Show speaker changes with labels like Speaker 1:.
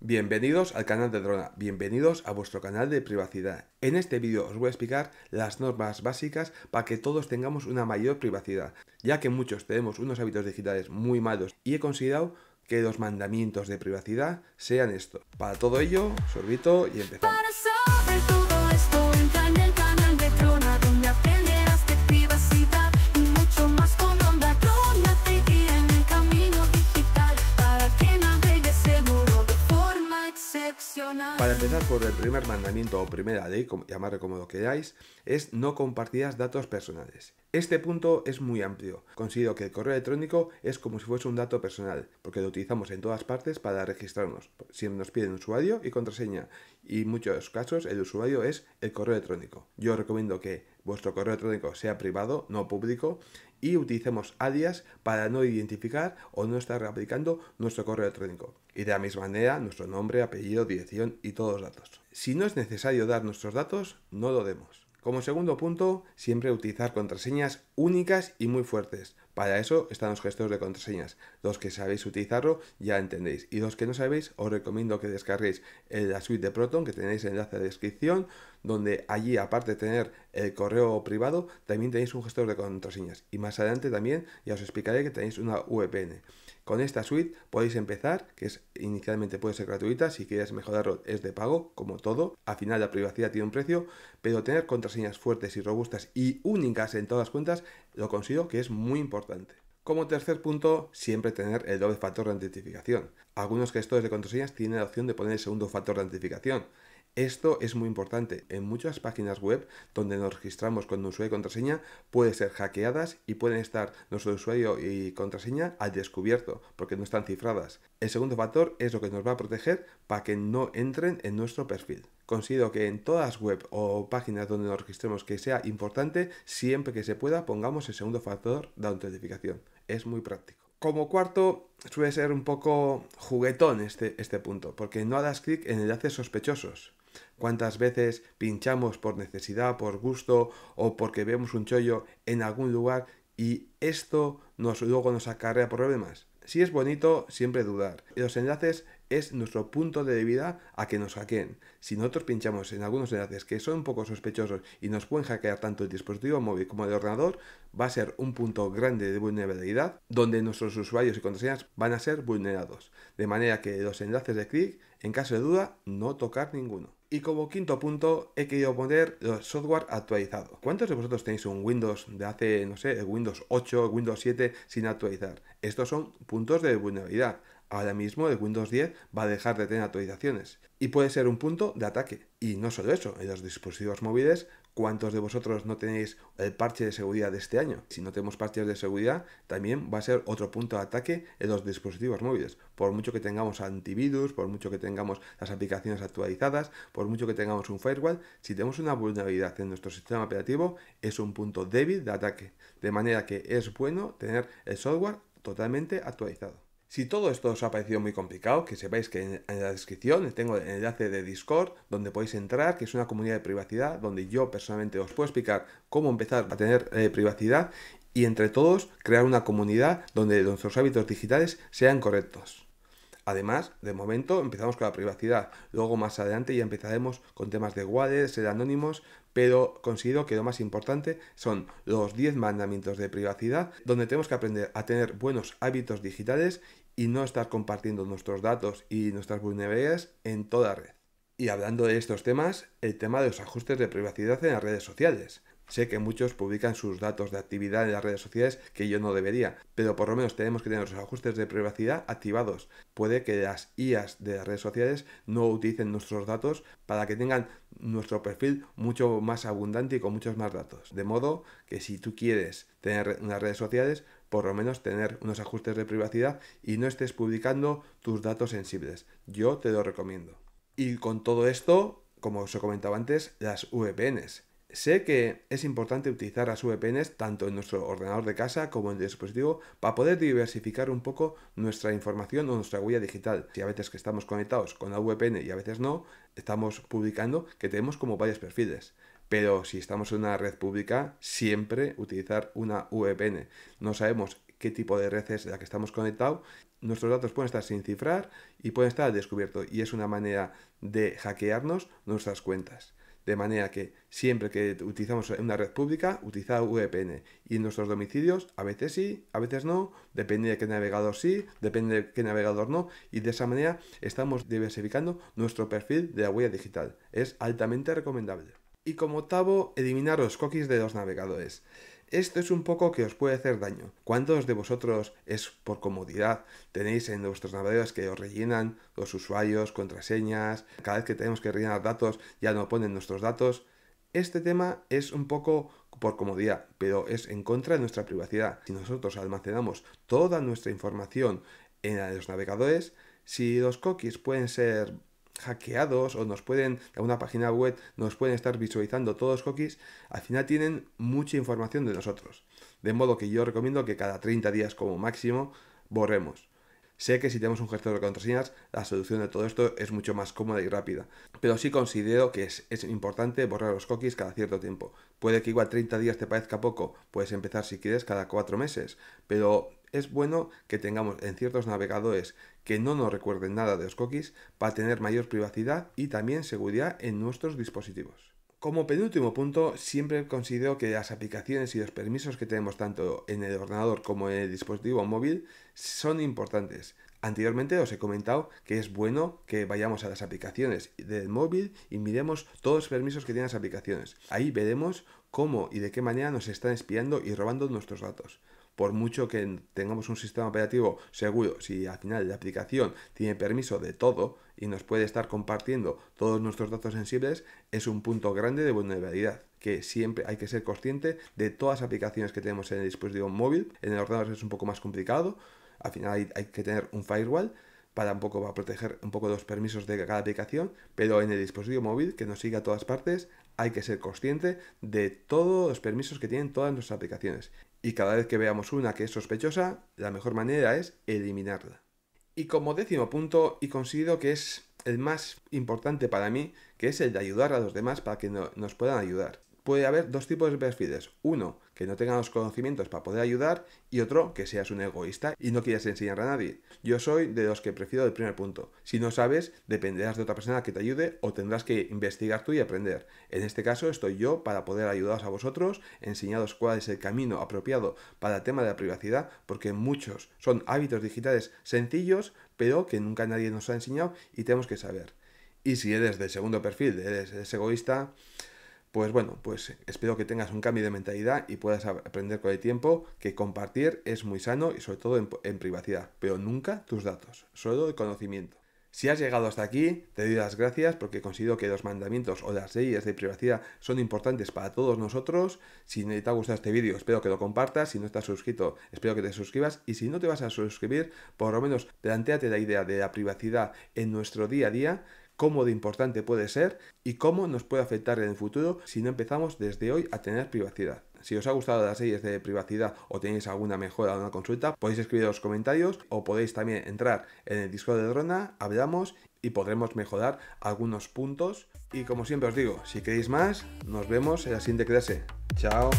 Speaker 1: Bienvenidos al canal de Drona, bienvenidos a vuestro canal de privacidad. En este vídeo os voy a explicar las normas básicas para que todos tengamos una mayor privacidad, ya que muchos tenemos unos hábitos digitales muy malos y he considerado que los mandamientos de privacidad sean esto. Para todo ello, sorbito y empezamos. Para empezar por el primer mandamiento o primera ley, llamarle como lo queráis, es no compartir datos personales. Este punto es muy amplio. Considero que el correo electrónico es como si fuese un dato personal, porque lo utilizamos en todas partes para registrarnos. Siempre nos piden usuario y contraseña, y en muchos casos el usuario es el correo electrónico. Yo recomiendo que vuestro correo electrónico sea privado, no público, y utilicemos alias para no identificar o no estar replicando nuestro correo electrónico. Y de la misma manera, nuestro nombre, apellido, dirección y todos los datos. Si no es necesario dar nuestros datos, no lo demos. Como segundo punto, siempre utilizar contraseñas únicas y muy fuertes. Para eso están los gestores de contraseñas. Los que sabéis utilizarlo ya entendéis. Y los que no sabéis, os recomiendo que descarguéis la suite de Proton que tenéis en el enlace de descripción donde allí, aparte de tener el correo privado, también tenéis un gestor de contraseñas. Y más adelante también ya os explicaré que tenéis una VPN. Con esta suite podéis empezar, que es inicialmente puede ser gratuita, si queréis mejorarlo es de pago, como todo. Al final la privacidad tiene un precio, pero tener contraseñas fuertes y robustas y únicas en todas las cuentas lo considero que es muy importante. Como tercer punto, siempre tener el doble factor de identificación. Algunos gestores de contraseñas tienen la opción de poner el segundo factor de identificación. Esto es muy importante. En muchas páginas web donde nos registramos con usuario y contraseña puede ser hackeadas y pueden estar nuestro usuario y contraseña al descubierto porque no están cifradas. El segundo factor es lo que nos va a proteger para que no entren en nuestro perfil. Considero que en todas web o páginas donde nos registremos que sea importante, siempre que se pueda pongamos el segundo factor de autentificación. Es muy práctico. Como cuarto, suele ser un poco juguetón este, este punto, porque no hagas clic en enlaces sospechosos cuántas veces pinchamos por necesidad, por gusto o porque vemos un chollo en algún lugar y esto nos, luego nos acarrea problemas. Si es bonito, siempre dudar. Los enlaces es nuestro punto de debida a que nos hackeen. Si nosotros pinchamos en algunos enlaces que son un poco sospechosos y nos pueden hackear tanto el dispositivo móvil como el ordenador, va a ser un punto grande de vulnerabilidad donde nuestros usuarios y contraseñas van a ser vulnerados. De manera que los enlaces de clic, en caso de duda, no tocar ninguno. Y como quinto punto, he querido poner el software actualizado. ¿Cuántos de vosotros tenéis un Windows de hace, no sé, Windows 8, Windows 7 sin actualizar? Estos son puntos de vulnerabilidad. Ahora mismo el Windows 10 va a dejar de tener actualizaciones y puede ser un punto de ataque. Y no solo eso, en los dispositivos móviles, ¿cuántos de vosotros no tenéis el parche de seguridad de este año? Si no tenemos parches de seguridad, también va a ser otro punto de ataque en los dispositivos móviles. Por mucho que tengamos antivirus, por mucho que tengamos las aplicaciones actualizadas, por mucho que tengamos un firewall, si tenemos una vulnerabilidad en nuestro sistema operativo, es un punto débil de ataque. De manera que es bueno tener el software totalmente actualizado. Si todo esto os ha parecido muy complicado, que sepáis que en, la descripción tengo el enlace de Discord donde podéis entrar, que es una comunidad de privacidad donde yo personalmente os puedo explicar cómo empezar a tener eh, privacidad y entre todos crear una comunidad donde nuestros hábitos digitales sean correctos. Además, de momento empezamos con la privacidad, luego más adelante ya empezaremos con temas de Wallet, ser anónimos, pero considero que lo más importante son los 10 mandamientos de privacidad, donde tenemos que aprender a tener buenos hábitos digitales y no estar compartiendo nuestros datos y nuestras vulnerabilidades en toda red. Y hablando de estos temas, el tema de los ajustes de privacidad en las redes sociales. Sé que muchos publican sus datos de actividad en las redes sociales que yo no debería, pero por lo menos tenemos que tener los ajustes de privacidad activados. Puede que las IAs de las redes sociales no utilicen nuestros datos para que tengan nuestro perfil mucho más abundante y con muchos más datos. De modo que si tú quieres tener unas redes sociales, por lo menos tener unos ajustes de privacidad y no estés publicando tus datos sensibles. Yo te lo recomiendo. Y con todo esto, como os comentaba antes, las VPNs. Sé que es importante utilizar las VPNs tanto en nuestro ordenador de casa como en el dispositivo para poder diversificar un poco nuestra información o nuestra huella digital. Si a veces que estamos conectados con la VPN y a veces no, estamos publicando que tenemos como varios perfiles. Pero si estamos en una red pública, siempre utilizar una VPN. No sabemos qué tipo de red es la que estamos conectados. Nuestros datos pueden estar sin cifrar y pueden estar al descubierto y es una manera de hackearnos nuestras cuentas. De manera que siempre que utilizamos una red pública, utiliza VPN. Y en nuestros domicilios, a veces sí, a veces no, depende de qué navegador sí, depende de qué navegador no. Y de esa manera estamos diversificando nuestro perfil de la huella digital. Es altamente recomendable. Y como octavo, eliminar los cookies de los navegadores. Esto es un poco que os puede hacer daño. ¿Cuántos de vosotros es por comodidad? Tenéis en vuestros navegadores que os rellenan los usuarios, contraseñas, cada vez que tenemos que rellenar datos ya no ponen nuestros datos. Este tema es un poco por comodidad, pero es en contra de nuestra privacidad. Si nosotros almacenamos toda nuestra información en los navegadores, si los cookies pueden ser hackeados o nos pueden, a una página web, nos pueden estar visualizando todos los cookies, al final tienen mucha información de nosotros. De modo que yo recomiendo que cada 30 días como máximo borremos. Sé que si tenemos un gestor de contraseñas, la solución de todo esto es mucho más cómoda y rápida, pero sí considero que es, es, importante borrar los cookies cada cierto tiempo. Puede que igual 30 días te parezca poco, puedes empezar si quieres cada 4 meses, pero es bueno que tengamos en ciertos navegadores que no nos recuerden nada de los cookies para tener mayor privacidad y también seguridad en nuestros dispositivos. Como penúltimo punto, siempre considero que las aplicaciones y los permisos que tenemos tanto en el ordenador como en el dispositivo móvil son importantes. Anteriormente os he comentado que es bueno que vayamos a las aplicaciones del móvil y miremos todos los permisos que tienen las aplicaciones. Ahí veremos cómo y de qué manera nos están espiando y robando nuestros datos por mucho que tengamos un sistema operativo seguro, si al final la aplicación tiene permiso de todo y nos puede estar compartiendo todos nuestros datos sensibles, es un punto grande de vulnerabilidad que siempre hay que ser consciente de todas las aplicaciones que tenemos en el dispositivo móvil. En el ordenador es un poco más complicado, al final hay, que tener un firewall para un poco para proteger un poco los permisos de cada aplicación, pero en el dispositivo móvil que nos sigue a todas partes hay que ser consciente de todos los permisos que tienen todas nuestras aplicaciones y cada vez que veamos una que es sospechosa, la mejor manera es eliminarla. Y como décimo punto, y considero que es el más importante para mí, que es el de ayudar a los demás para que nos puedan ayudar puede haber dos tipos de perfiles. Uno, que no tenga los conocimientos para poder ayudar y otro, que seas un egoísta y no quieras enseñar a nadie. Yo soy de los que prefiero el primer punto. Si no sabes, dependerás de otra persona que te ayude o tendrás que investigar tú y aprender. En este caso estoy yo para poder ayudaros a vosotros, enseñaros cuál es el camino apropiado para el tema de la privacidad, porque muchos son hábitos digitales sencillos, pero que nunca nadie nos ha enseñado y tenemos que saber. Y si eres del segundo perfil, eres egoísta, pues bueno, pues espero que tengas un cambio de mentalidad y puedas aprender con el tiempo que compartir es muy sano y sobre todo en, privacidad, pero nunca tus datos, solo el conocimiento. Si has llegado hasta aquí, te doy las gracias porque considero que los mandamientos o las leyes de privacidad son importantes para todos nosotros. Si te ha gustado este vídeo, espero que lo compartas. Si no estás suscrito, espero que te suscribas. Y si no te vas a suscribir, por lo menos planteate la idea de la privacidad en nuestro día a día cómo de importante puede ser y cómo nos puede afectar en el futuro si no empezamos desde hoy a tener privacidad. Si os ha gustado las series de privacidad o tenéis alguna mejora o una consulta, podéis escribir en los comentarios o podéis también entrar en el Discord de Drona, hablamos y podremos mejorar algunos puntos. Y como siempre os digo, si queréis más, nos vemos en la siguiente clase. Chao.